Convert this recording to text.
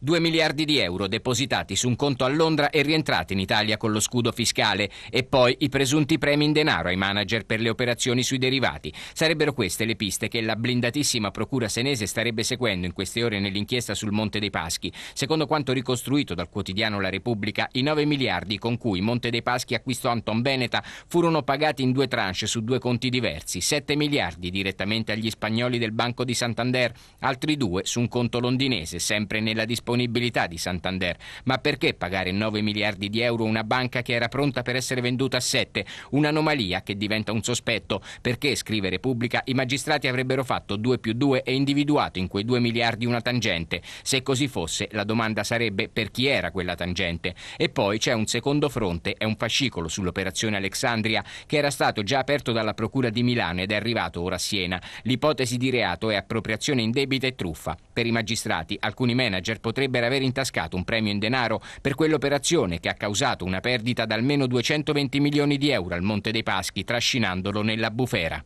2 miliardi di euro depositati su un conto a Londra e rientrati in Italia con lo scudo fiscale e poi i presunti premi in denaro ai manager per le operazioni sui derivati. Sarebbero queste le piste che la blindatissima procura senese starebbe seguendo in queste ore nell'inchiesta sul Monte dei Paschi. Secondo quanto ricostruito dal quotidiano La Repubblica, i 9 miliardi con cui Monte dei Paschi acquistò Anton Beneta furono pagati in due tranche su due conti diversi, 7 miliardi direttamente agli spagnoli del Banco di Santander, altri due su un conto londinese, sempre nella disposizione disponibilità di Santander. Ma perché pagare 9 miliardi di euro una banca che era pronta per essere venduta a 7? Un'anomalia che diventa un sospetto. Perché, scrive Repubblica, i magistrati avrebbero fatto 2 più 2 e individuato in quei 2 miliardi una tangente? Se così fosse, la domanda sarebbe per chi era quella tangente. E poi c'è un secondo fronte, è un fascicolo sull'operazione Alexandria che era stato già aperto dalla Procura di Milano ed è arrivato ora a Siena. L'ipotesi di reato è appropriazione indebita e truffa per i magistrati, alcuni manager potrebbero aver intascato un premio in denaro per quell'operazione che ha causato una perdita d'almeno 220 milioni di euro al Monte dei Paschi, trascinandolo nella bufera.